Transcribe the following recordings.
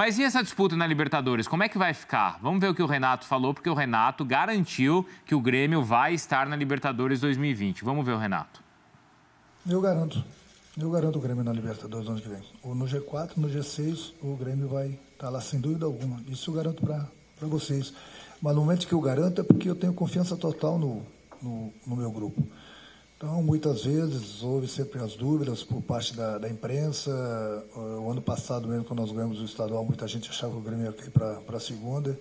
Mas e essa disputa na Libertadores? Como é que vai ficar? Vamos ver o que o Renato falou, porque o Renato garantiu que o Grêmio vai estar na Libertadores 2020. Vamos ver o Renato. Eu garanto. Eu garanto o Grêmio na Libertadores ano que vem. Ou no G4, no G6, o Grêmio vai estar tá lá sem dúvida alguma. Isso eu garanto para vocês. Mas no momento que eu garanto é porque eu tenho confiança total no, no, no meu grupo. Então, muitas vezes houve sempre as dúvidas por parte da, da imprensa. O ano passado, mesmo quando nós ganhamos o estadual, muita gente achava que o Grêmio ia cair para a segunda.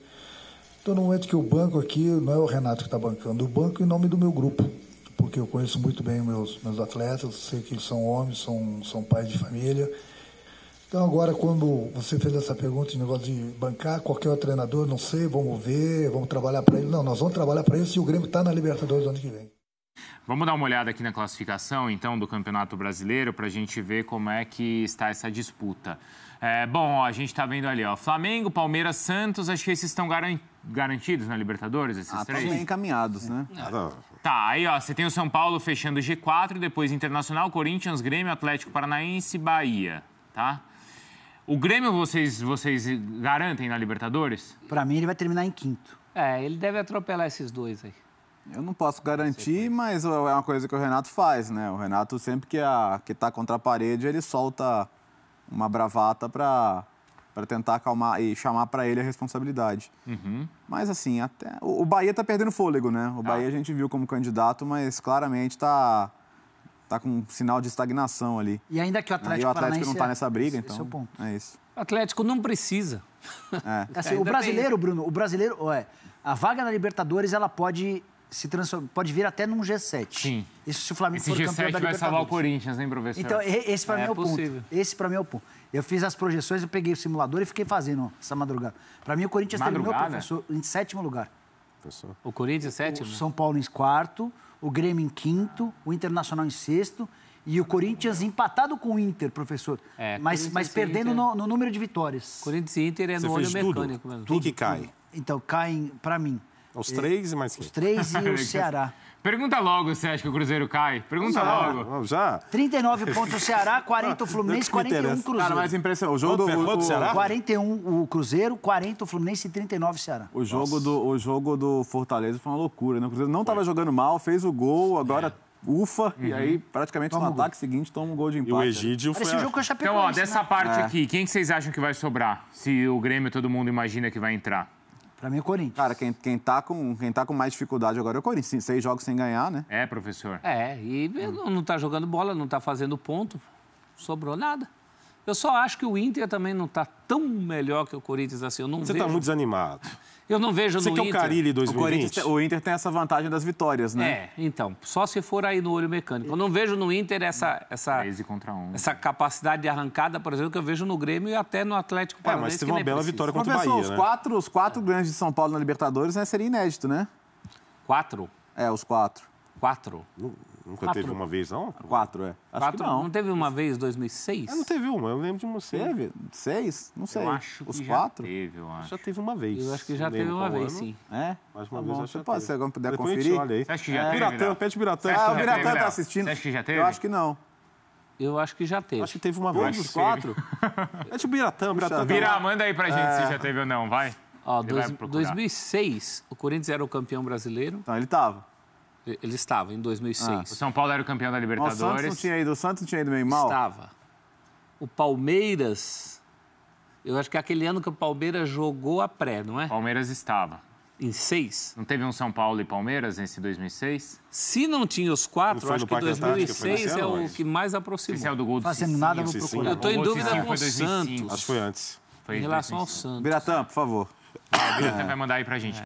Então, no momento que o banco aqui, não é o Renato que está bancando, o banco em nome do meu grupo, porque eu conheço muito bem meus, meus atletas, sei que eles são homens, são, são pais de família. Então, agora, quando você fez essa pergunta de negócio de bancar, qualquer treinador, não sei, vamos ver, vamos trabalhar para ele. Não, nós vamos trabalhar para ele se o Grêmio está na Libertadores ano que vem. Vamos dar uma olhada aqui na classificação, então, do Campeonato Brasileiro, para a gente ver como é que está essa disputa. É, bom, ó, a gente está vendo ali, ó, Flamengo, Palmeiras, Santos, acho que esses estão garan garantidos na né, Libertadores, esses ah, tá três? Tá bem encaminhados, né? É. Ah, tá, aí ó, você tem o São Paulo fechando G4, depois Internacional, Corinthians, Grêmio, Atlético Paranaense, Bahia, tá? O Grêmio vocês, vocês garantem na Libertadores? Para mim ele vai terminar em quinto. É, ele deve atropelar esses dois aí. Eu não posso garantir, mas é uma coisa que o Renato faz, né? O Renato, sempre que, está que tá contra a parede, ele solta uma bravata para tentar acalmar e chamar para ele a responsabilidade. Uhum. Mas, assim, até o, Bahia tá perdendo fôlego, né? O ah. Bahia ah. a gente viu como candidato, mas claramente tá, tá com um sinal de estagnação ali. E ainda que o Atlético, o Atlético não tá é- nessa briga, é, então. Esse é seu então, ponto. É isso. O Atlético não precisa. É. Assim, é, o brasileiro, Bruno, o brasileiro, é, a vaga na Libertadores, ela pode se transforma, pode vir até num G7. Sim. Isso se o Flamengo esse for G7 campeão da vai salvar o Corinthians, hein, professor? Então, esse para é, mim é o possível. ponto. Esse para mim é o ponto. Eu fiz as projeções, eu peguei o simulador e fiquei fazendo essa madrugada. Para mim, o Corinthians madrugada? terminou, professor, em sétimo lugar. Professor. O Corinthians sétimo? O São Paulo em quarto, o Grêmio em quinto, o Internacional em sexto e o Corinthians empatado com o Inter, professor. É, mas mas perdendo no, no, número de vitórias. Corinthians e Inter é Você no olho mecânico. Tudo. Mesmo. Tudo, que cai? Então, caem, para mim, os três e mais quem? Os três e o Ceará. Pergunta logo se acha que o Cruzeiro cai. Pergunta já, logo. Já? 39 pontos o Ceará, 40 o Fluminense, 41 o Cruzeiro. Cara, mais impressionante. O jogo é? do, Ceará? 41 o Cruzeiro, 40 o Fluminense e 39 o Ceará. O jogo, do, o jogo do Fortaleza foi uma loucura, né? O Cruzeiro não estava jogando mal, fez o gol, é. agora... É. Ufa, uhum. e aí praticamente toma no ataque gol. seguinte toma um gol de empate. E o né? Egídio foi... Jogo que eu então, ó, dessa né? parte é. aqui, quem que vocês acham que vai sobrar? Se o Grêmio todo mundo imagina que vai entrar? Para mim é o Corinthians. Cara, quem, quem, tá com, quem tá com mais dificuldade agora é o Corinthians. Seis jogos sem ganhar, né? É, professor. É, e hum. não tá jogando bola, não tá fazendo ponto, sobrou nada. Eu só acho que o Inter também não está tão melhor que o Corinthians assim. Eu não Você está muito desanimado. Eu não vejo Você no que Inter... é o Carilli 2020? O, o, Inter tem essa vantagem das vitórias, né? É, então, só se for aí no olho mecânico. Eu não vejo no Inter essa essa, um. essa capacidade de arrancada, por exemplo, que eu vejo no Grêmio e até no Atlético Paranaense. É, mas teve uma bela vitória contra o Bahia, os né? quatro, os quatro grandes de São Paulo na Libertadores né, seria inédito, né? Quatro? É, os quatro. Quatro? Nunca Quatro. teve uma vez, não? Quatro, é. Acho Quatro, não. Não teve uma vez em 2006? Ah, não teve uma, eu lembro de uma. Sim. Teve? Seis? Não sei. Eu acho Os que quatro? já teve, eu acho. Já teve uma vez. Eu acho que já teve uma vez, ano. sim. É? Mais uma tá vez, acho que pode, Se alguém puder Depois conferir. Olha aí. Você acha que já é. teve? Biratã, pede Biratã. Ah, o Biratã tá assistindo. Você acha que já teve? Eu acho que não. Eu acho que já teve. Acho que teve uma vez. Todos os quatro? é tipo Biratã, Biratã. Tá Vira, manda aí pra gente se é. já teve ou não, vai. Ó, 2006, o Corinthians era o campeão brasileiro. Então, ele tava. Ele estava, em 2006. Ah. O São Paulo era o campeão da Libertadores. Mas o Santos não tinha ido, o Santos tinha ido meio mal? Estava. O Palmeiras... Eu acho que é aquele ano que o Palmeiras jogou a pré, não é? Palmeiras estava. Em seis? Não teve um São Paulo e Palmeiras nesse 2006? Se não tinha os quatro, acho que 2006 Antártica, é o que mais aproximou. Esse é o do gol do Fazendo Cicinho, nada, não procurando. Eu estou em dúvida com o Santos. Acho que foi antes. Foi em relação 2005. ao Santos. Biratã, por favor. Ah, o Biratã vai mandar aí para gente. É.